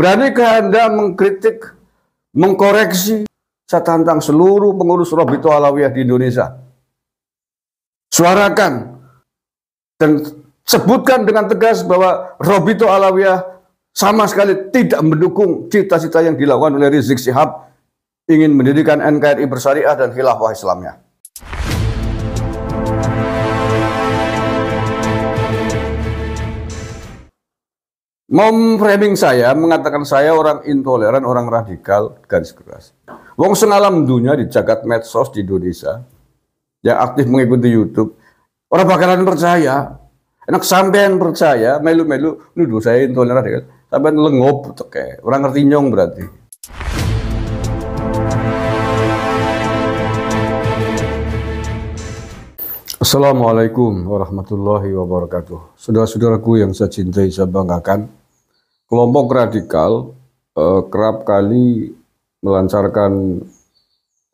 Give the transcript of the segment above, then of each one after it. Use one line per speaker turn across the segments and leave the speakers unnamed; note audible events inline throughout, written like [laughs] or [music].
Beranikah Anda mengkritik, mengkoreksi? Saya tantang seluruh pengurus Robito Alawiyah di Indonesia. Suarakan dan sebutkan dengan tegas bahwa Robito Alawiyah sama sekali tidak mendukung cita-cita yang dilakukan oleh Rizik Sihab ingin mendirikan NKRI bersyariah dan khilafah Islamnya. memframing saya, mengatakan saya orang intoleran, orang radikal, garis keras. Wong senalam dunia di jagat medsos di Indonesia, yang aktif mengikuti YouTube, orang bakalan percaya. Enak sampean percaya, melu-melu, nuduh saya intoleran, radikal. Sampean lengop, oke. orang ngerti nyong berarti. Assalamualaikum warahmatullahi wabarakatuh. Saudara-saudaraku yang saya cintai, saya banggakan kelompok radikal eh, kerap kali melancarkan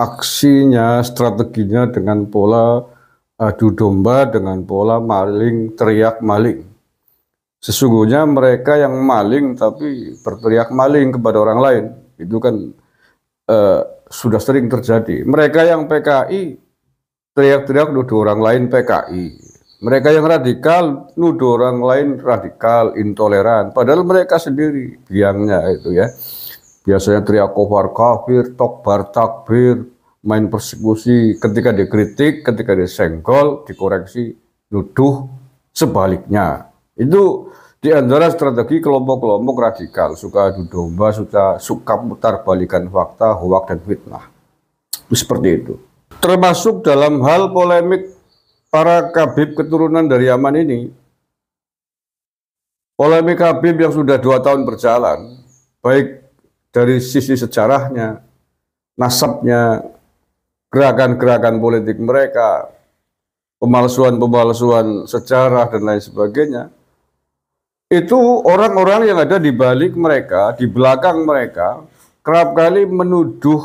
aksinya, strateginya dengan pola adu domba, dengan pola maling, teriak maling. Sesungguhnya mereka yang maling tapi berteriak maling kepada orang lain, itu kan eh, sudah sering terjadi. Mereka yang PKI teriak-teriak duduk orang lain PKI. Mereka yang radikal nuduh orang lain radikal, intoleran. Padahal mereka sendiri biangnya itu ya. Biasanya teriak kofar kafir, tokbar takbir, main persekusi. Ketika dikritik, ketika disenggol, dikoreksi, nuduh sebaliknya. Itu di antara strategi kelompok-kelompok radikal suka adu domba, suka suka putar balikan fakta, hoak dan fitnah. Seperti itu. Termasuk dalam hal polemik para kabib keturunan dari Yaman ini, polemik kabib yang sudah dua tahun berjalan, baik dari sisi sejarahnya, nasabnya, gerakan-gerakan politik mereka, pemalsuan-pemalsuan sejarah dan lain sebagainya, itu orang-orang yang ada di balik mereka, di belakang mereka, kerap kali menuduh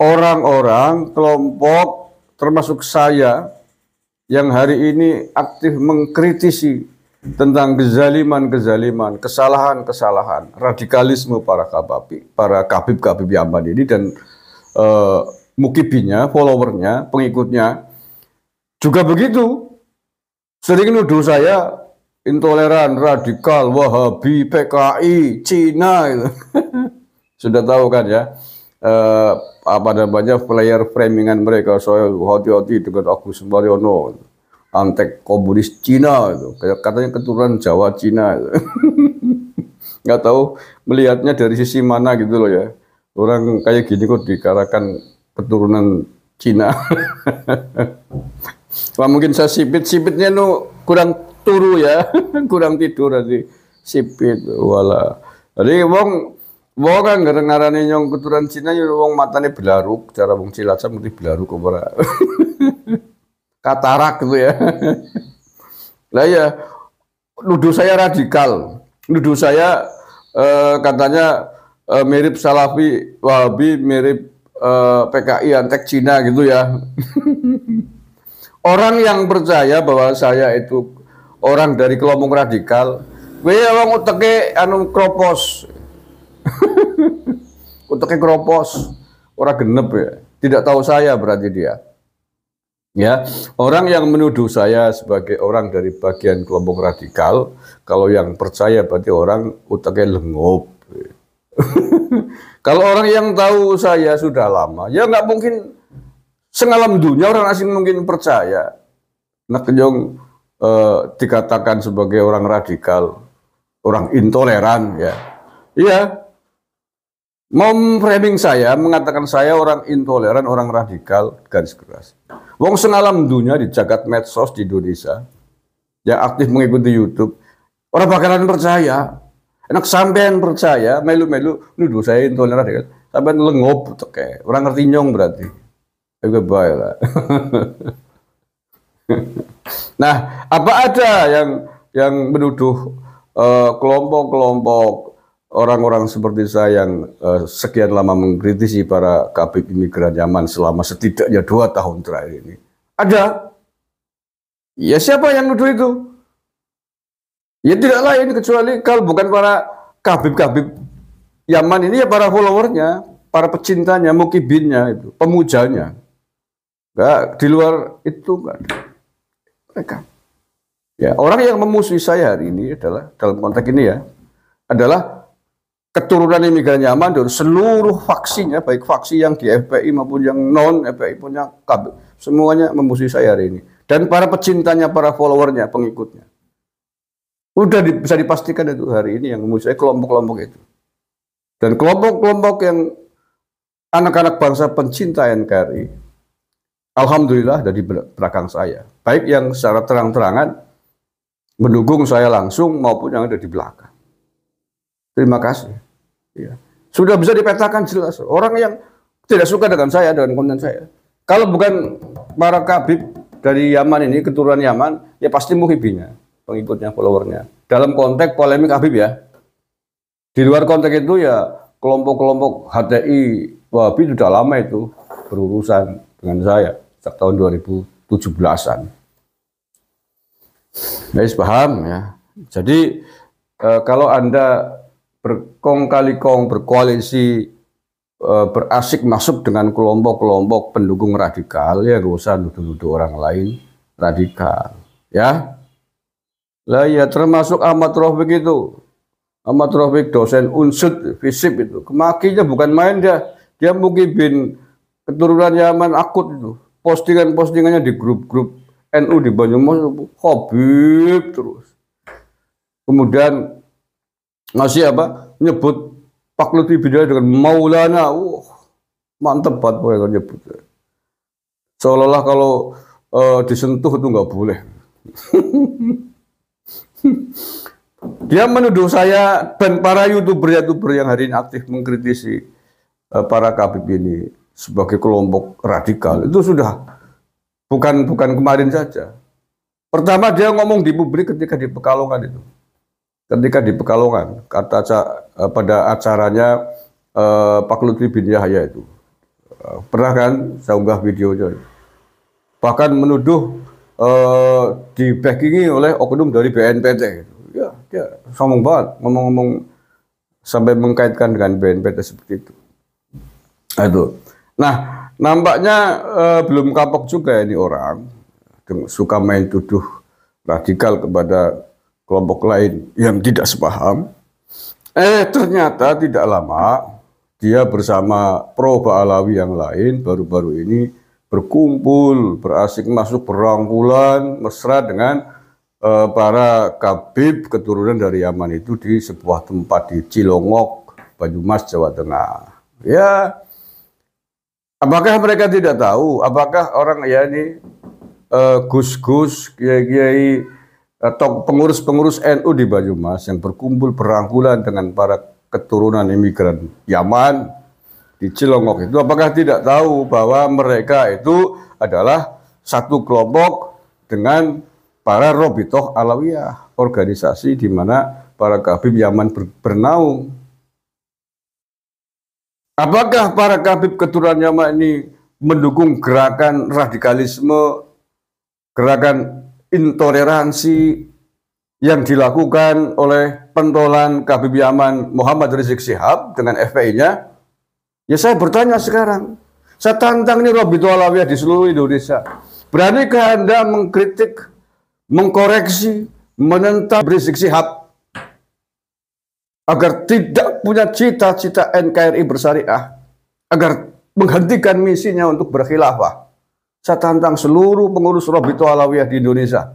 orang-orang, kelompok, termasuk saya, yang hari ini aktif mengkritisi tentang kezaliman-kezaliman, kesalahan-kesalahan, radikalisme para kababi, para kabib-kabib Yaman ini dan uh, mukibinya, followernya, pengikutnya juga begitu. Sering nuduh saya intoleran, radikal, wahabi, PKI, Cina. [laughs] Sudah tahu kan ya eh, apa namanya player framingan mereka soal hati-hati dengan sembari ono antek komunis Cina itu katanya keturunan Jawa Cina [laughs] nggak tahu melihatnya dari sisi mana gitu loh ya orang kayak gini kok dikarakan keturunan Cina [laughs] Wah mungkin saya sipit sipitnya nu kurang turu ya [laughs] kurang tidur nanti sipit wala jadi wong Wong kan gara ngarani nyong keturunan Cina yo ya wong matane belaruk, cara wong Cilacap mesti belaruk apa [laughs] Katarak gitu ya. [laughs] Lah ya nuduh saya radikal, nuduh saya eh, katanya eh, mirip Salafi, Wahabi, mirip eh, PKI antek Cina gitu ya. [laughs] orang yang percaya bahwa saya itu orang dari kelompok radikal, gue ya wong uteke anu kropos, Untuknya [laughs] keropos, orang genep ya. Tidak tahu saya berarti dia. Ya, orang yang menuduh saya sebagai orang dari bagian kelompok radikal, kalau yang percaya berarti orang utaknya lengop. [laughs] kalau orang yang tahu saya sudah lama, ya nggak mungkin sengalam dunia orang asing mungkin percaya. Nah, kenyong eh, dikatakan sebagai orang radikal, orang intoleran ya. Iya, memframing saya, mengatakan saya orang intoleran, orang radikal, garis keras. Wong senalam dunia di jagat medsos di Indonesia, yang aktif mengikuti YouTube, orang bakalan percaya. Enak sampean percaya, melu-melu, nuduh saya intoleran, radikal. Sampean lengop, kayak orang ngerti nyong berarti. baik lah. [laughs] nah, apa ada yang yang menuduh eh, kelompok-kelompok uh, kelompok -kelompok orang-orang seperti saya yang uh, sekian lama mengkritisi para kabib imigran Yaman selama setidaknya dua tahun terakhir ini. Ada. Ya siapa yang nuduh itu? Ya tidak lain kecuali kalau bukan para kabib-kabib Yaman ini ya para followernya, para pecintanya, mukibinnya itu, pemujanya. Enggak, di luar itu enggak ada. Mereka. Ya, orang yang memusuhi saya hari ini adalah dalam konteks ini ya, adalah keturunan imigran Yaman seluruh vaksinnya baik vaksin yang di FPI maupun yang non FPI pun yang KB semuanya memusuhi saya hari ini dan para pecintanya para followernya pengikutnya udah di, bisa dipastikan itu hari ini yang memusuhi kelompok-kelompok itu dan kelompok-kelompok yang anak-anak bangsa pencinta NKRI alhamdulillah ada di belakang saya baik yang secara terang-terangan mendukung saya langsung maupun yang ada di belakang terima kasih Ya. Sudah bisa dipetakan jelas. Orang yang tidak suka dengan saya, dengan konten saya. Kalau bukan para kabib dari Yaman ini, keturunan Yaman, ya pasti muhibinya, pengikutnya, followernya. Dalam konteks polemik Habib ya. Di luar konteks itu ya kelompok-kelompok HTI Wahabi sudah lama itu berurusan dengan saya sejak tahun 2017-an. Guys nah, paham ya. Jadi e, kalau Anda berkong kali kong berkoalisi eh, berasik masuk dengan kelompok-kelompok pendukung radikal ya gak usah nuduh-nuduh orang lain radikal ya lah ya termasuk Ahmad Rofiq itu Ahmad Rofiq dosen unsud fisip itu kemakinya bukan main dia dia mungkin bin keturunan Yaman akut itu postingan-postingannya di grup-grup NU di Banyumas hobi terus kemudian ngasih apa nyebut Pak Lutfi beda dengan Maulana uh, mantep banget pokoknya kan nyebut seolah-olah kalau uh, disentuh itu nggak boleh [laughs] dia menuduh saya dan para youtuber-youtuber yang hari ini aktif mengkritisi uh, para kabib ini sebagai kelompok radikal itu sudah bukan bukan kemarin saja pertama dia ngomong di publik ketika di Pekalongan itu ketika di Pekalongan kata eh, pada acaranya eh, Pak Lutfi bin Yahya itu eh, pernah kan saya unggah videonya bahkan menuduh eh, backingi oleh oknum dari BNPT gitu. ya dia sombong banget ngomong-ngomong sampai mengkaitkan dengan BNPT seperti itu nah, itu nah nampaknya eh, belum kapok juga ini orang suka main tuduh radikal kepada kelompok lain yang tidak sepaham. Eh ternyata tidak lama dia bersama pro Ba'alawi yang lain baru-baru ini berkumpul, berasik masuk perangkulan, mesra dengan eh, para kabib keturunan dari Yaman itu di sebuah tempat di Cilongok, Banyumas, Jawa Tengah. Ya, apakah mereka tidak tahu? Apakah orang ya ini gus-gus, eh, kiai-kiai pengurus-pengurus NU di Banyumas yang berkumpul berangkulan dengan para keturunan imigran Yaman di Cilongok itu apakah tidak tahu bahwa mereka itu adalah satu kelompok dengan para Robitoh Alawiyah, organisasi di mana para kabib Yaman ber bernaung. Apakah para kabib keturunan Yaman ini mendukung gerakan radikalisme, gerakan intoleransi yang dilakukan oleh pentolan KBB Yaman Muhammad Rizik Sihab dengan FPI-nya, ya saya bertanya sekarang, saya tantang ini Robi Alawiyah di seluruh Indonesia. Beranikah Anda mengkritik, mengkoreksi, menentang Rizik Sihab agar tidak punya cita-cita NKRI bersyariah, agar menghentikan misinya untuk berkhilafah? Saya tantang seluruh pengurus Robito Alawiyah di Indonesia.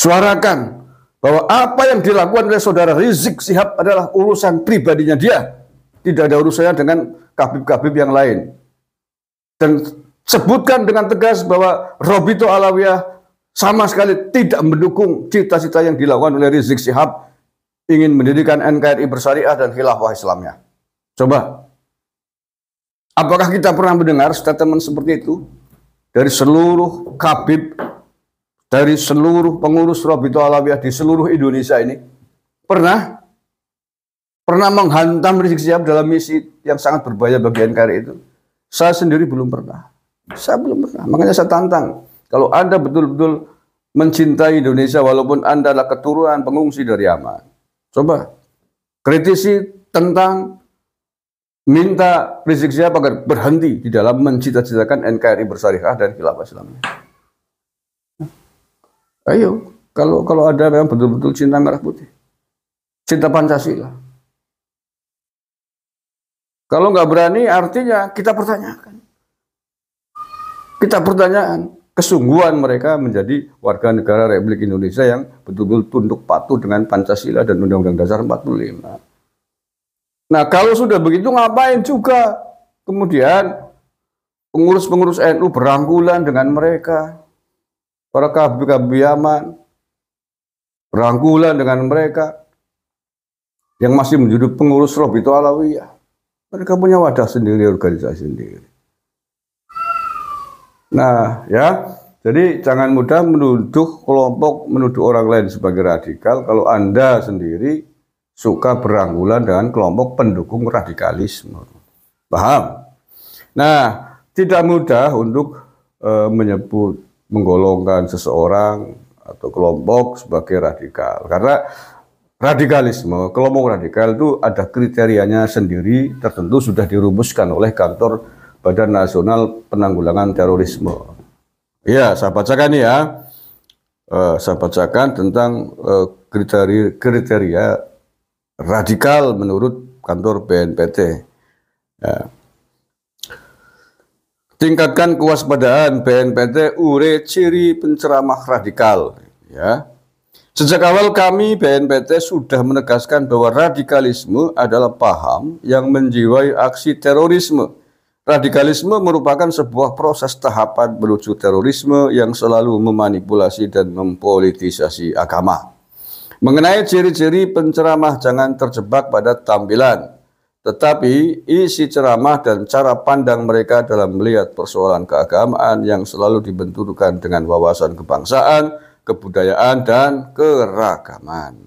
Suarakan bahwa apa yang dilakukan oleh saudara Rizik Sihab adalah urusan pribadinya dia. Tidak ada urusannya dengan kabib-kabib yang lain. Dan sebutkan dengan tegas bahwa Robito Alawiyah sama sekali tidak mendukung cita-cita yang dilakukan oleh Rizik Sihab ingin mendirikan NKRI bersyariah dan khilafah Islamnya. Coba Apakah kita pernah mendengar statement seperti itu dari seluruh kabib, dari seluruh pengurus Robito Alawiyah di seluruh Indonesia ini? Pernah? Pernah menghantam Rizik Sihab dalam misi yang sangat berbahaya bagi NKRI itu? Saya sendiri belum pernah. Saya belum pernah. Makanya saya tantang. Kalau Anda betul-betul mencintai Indonesia walaupun Anda adalah keturunan pengungsi dari Yaman. Coba kritisi tentang minta Rizik Sihab agar berhenti di dalam mencita-citakan NKRI bersyariah dan khilafah Islamnya. Ayo, kalau kalau ada memang betul-betul cinta merah putih, cinta Pancasila. Kalau nggak berani, artinya kita pertanyakan. Kita pertanyaan kesungguhan mereka menjadi warga negara Republik Indonesia yang betul-betul tunduk patuh dengan Pancasila dan Undang-Undang Dasar 45. Nah kalau sudah begitu ngapain juga kemudian pengurus-pengurus NU berangkulan dengan mereka para kabbi-kabbi Yaman berangkulan dengan mereka yang masih menjadi pengurus itu Alawiyah. Mereka punya wadah sendiri, organisasi sendiri. Nah, ya, jadi jangan mudah menuduh kelompok, menuduh orang lain sebagai radikal kalau Anda sendiri suka beranggulan dengan kelompok pendukung radikalisme. Paham? Nah, tidak mudah untuk e, menyebut menggolongkan seseorang atau kelompok sebagai radikal. Karena radikalisme, kelompok radikal itu ada kriterianya sendiri tertentu sudah dirumuskan oleh kantor Badan Nasional Penanggulangan Terorisme. Ya, saya bacakan ya. Uh, saya bacakan tentang uh, kriteria kriteria radikal menurut kantor BNPT. Ya. Tingkatkan kewaspadaan BNPT ure ciri penceramah radikal. Ya. Sejak awal kami BNPT sudah menegaskan bahwa radikalisme adalah paham yang menjiwai aksi terorisme. Radikalisme merupakan sebuah proses tahapan menuju terorisme yang selalu memanipulasi dan mempolitisasi agama. Mengenai ciri-ciri penceramah jangan terjebak pada tampilan, tetapi isi ceramah dan cara pandang mereka dalam melihat persoalan keagamaan yang selalu dibenturkan dengan wawasan kebangsaan, kebudayaan, dan keragaman.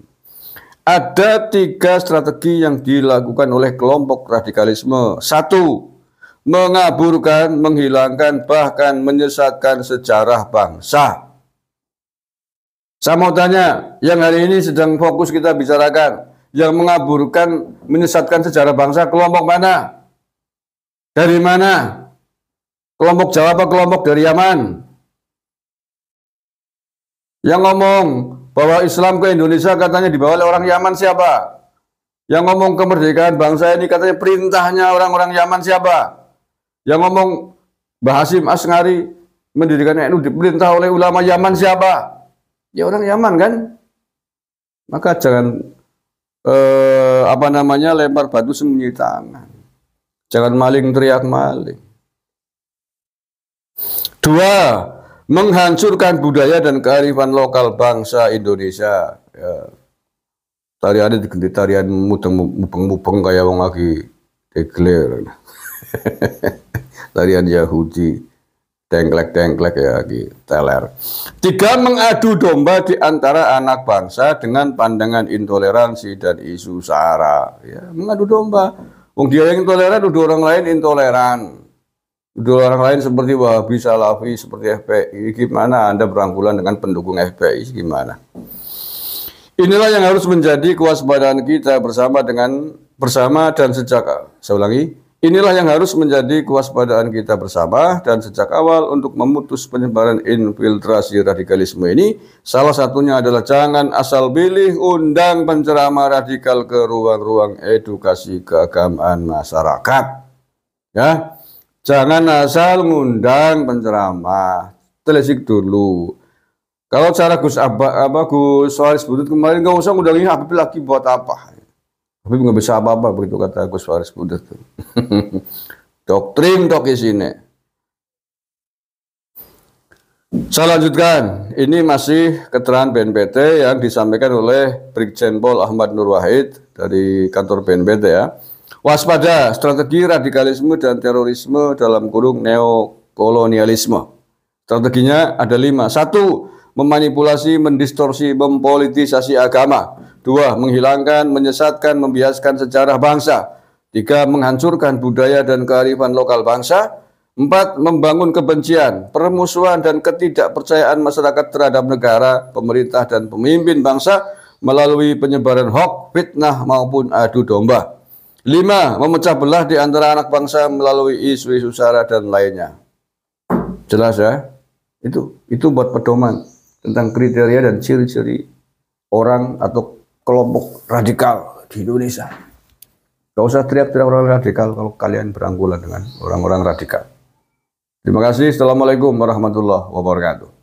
Ada tiga strategi yang dilakukan oleh kelompok radikalisme. Satu, mengaburkan, menghilangkan, bahkan menyesatkan sejarah bangsa. Saya mau tanya, yang hari ini sedang fokus kita bicarakan, yang mengaburkan, menyesatkan sejarah bangsa, kelompok mana? Dari mana? Kelompok Jawa apa kelompok dari Yaman? Yang ngomong bahwa Islam ke Indonesia katanya dibawa oleh orang Yaman siapa? Yang ngomong kemerdekaan bangsa ini katanya perintahnya orang-orang Yaman siapa? Yang ngomong Bahasim Hasim Asngari mendirikan NU diperintah oleh ulama Yaman siapa? ya orang Yaman kan. Maka jangan eh, apa namanya lempar batu sembunyi tangan. Jangan maling teriak maling. Dua, menghancurkan budaya dan kearifan lokal bangsa Indonesia. Ya. Tarian ini diganti tarian mudeng mupeng-mupeng kayak wong lagi declare, [laughs] tarian Yahudi dengklek-dengklek ya di teler. Tiga mengadu domba di antara anak bangsa dengan pandangan intoleransi dan isu sara. Ya, mengadu domba. Wong dia yang intoleran, udah orang lain intoleran. Udah orang lain seperti Wahabi, Salafi, seperti FPI. Gimana Anda berangkulan dengan pendukung FPI? Gimana? Inilah yang harus menjadi kewaspadaan kita bersama dengan bersama dan sejak saya ulangi Inilah yang harus menjadi kewaspadaan kita bersama dan sejak awal untuk memutus penyebaran infiltrasi radikalisme ini. Salah satunya adalah jangan asal pilih undang penceramah radikal ke ruang-ruang edukasi keagamaan masyarakat. Ya, jangan asal ngundang penceramah, telisik dulu. Kalau cara Gus Abba, apa Gus Soaris Butut kemarin nggak usah ngundangin Habib lagi buat apa? tapi nggak bisa apa-apa begitu kata Gus Faris Budet itu [laughs] Doktrin tok sini. Saya lanjutkan. Ini masih keterangan BNPT yang disampaikan oleh Brigjen Pol Ahmad Nur Wahid dari kantor BNPT ya. Waspada strategi radikalisme dan terorisme dalam kurung neokolonialisme. Strateginya ada lima. Satu, memanipulasi, mendistorsi, mempolitisasi agama. Dua, menghilangkan, menyesatkan, membiaskan sejarah bangsa. Tiga, menghancurkan budaya dan kearifan lokal bangsa. Empat, membangun kebencian, permusuhan, dan ketidakpercayaan masyarakat terhadap negara, pemerintah, dan pemimpin bangsa melalui penyebaran hoax, fitnah, maupun adu domba. Lima, memecah belah di antara anak bangsa melalui isu-isu sara dan lainnya. Jelas ya? Itu, itu buat pedoman tentang kriteria dan ciri-ciri orang atau kelompok radikal di Indonesia. Gak usah teriak-teriak orang radikal kalau kalian beranggulan dengan orang-orang radikal. Terima kasih. Assalamualaikum warahmatullahi wabarakatuh.